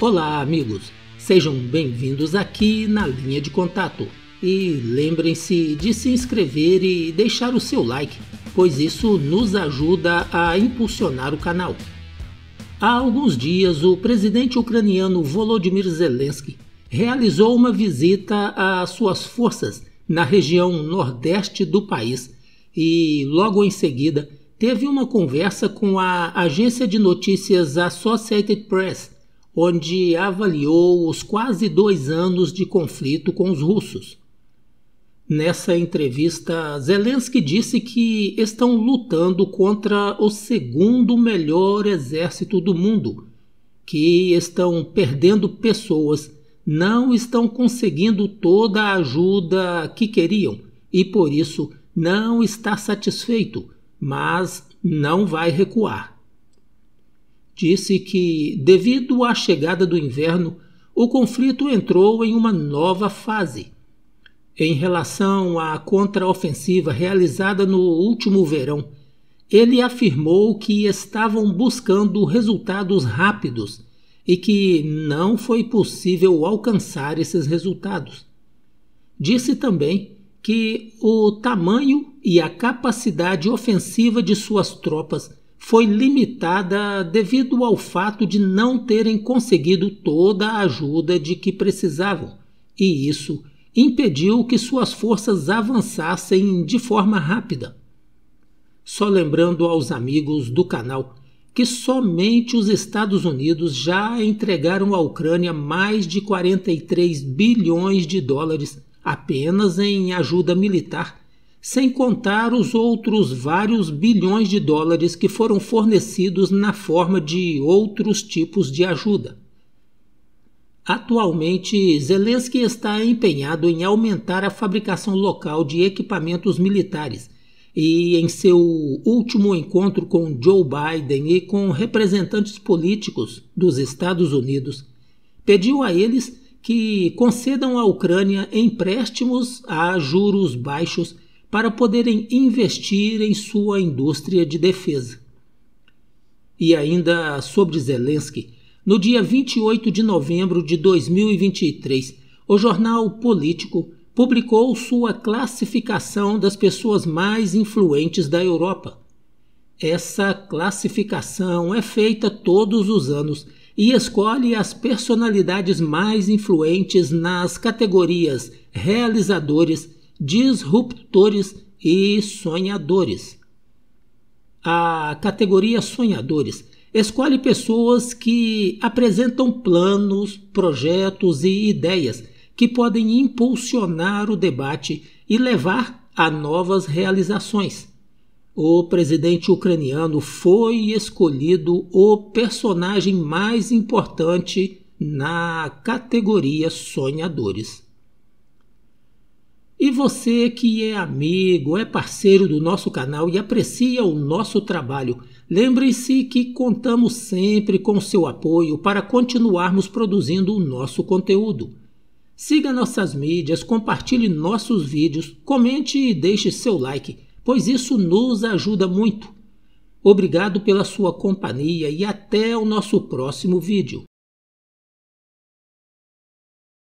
Olá, amigos! Sejam bem-vindos aqui na linha de contato. E lembrem-se de se inscrever e deixar o seu like, pois isso nos ajuda a impulsionar o canal. Há alguns dias, o presidente ucraniano Volodymyr Zelensky realizou uma visita às suas forças na região nordeste do país e, logo em seguida, teve uma conversa com a agência de notícias Associated Press onde avaliou os quase dois anos de conflito com os russos. Nessa entrevista, Zelensky disse que estão lutando contra o segundo melhor exército do mundo, que estão perdendo pessoas, não estão conseguindo toda a ajuda que queriam e por isso não está satisfeito, mas não vai recuar disse que, devido à chegada do inverno, o conflito entrou em uma nova fase. Em relação à contraofensiva realizada no último verão, ele afirmou que estavam buscando resultados rápidos e que não foi possível alcançar esses resultados. Disse também que o tamanho e a capacidade ofensiva de suas tropas foi limitada devido ao fato de não terem conseguido toda a ajuda de que precisavam, e isso impediu que suas forças avançassem de forma rápida. Só lembrando aos amigos do canal que somente os Estados Unidos já entregaram à Ucrânia mais de 43 bilhões de dólares apenas em ajuda militar sem contar os outros vários bilhões de dólares que foram fornecidos na forma de outros tipos de ajuda. Atualmente, Zelensky está empenhado em aumentar a fabricação local de equipamentos militares e, em seu último encontro com Joe Biden e com representantes políticos dos Estados Unidos, pediu a eles que concedam à Ucrânia empréstimos a juros baixos para poderem investir em sua indústria de defesa. E ainda sobre Zelensky, no dia 28 de novembro de 2023, o jornal Político publicou sua classificação das pessoas mais influentes da Europa. Essa classificação é feita todos os anos e escolhe as personalidades mais influentes nas categorias realizadores disruptores e sonhadores. A categoria sonhadores escolhe pessoas que apresentam planos, projetos e ideias que podem impulsionar o debate e levar a novas realizações. O presidente ucraniano foi escolhido o personagem mais importante na categoria sonhadores. E você que é amigo, é parceiro do nosso canal e aprecia o nosso trabalho, lembre-se que contamos sempre com seu apoio para continuarmos produzindo o nosso conteúdo. Siga nossas mídias, compartilhe nossos vídeos, comente e deixe seu like, pois isso nos ajuda muito. Obrigado pela sua companhia e até o nosso próximo vídeo.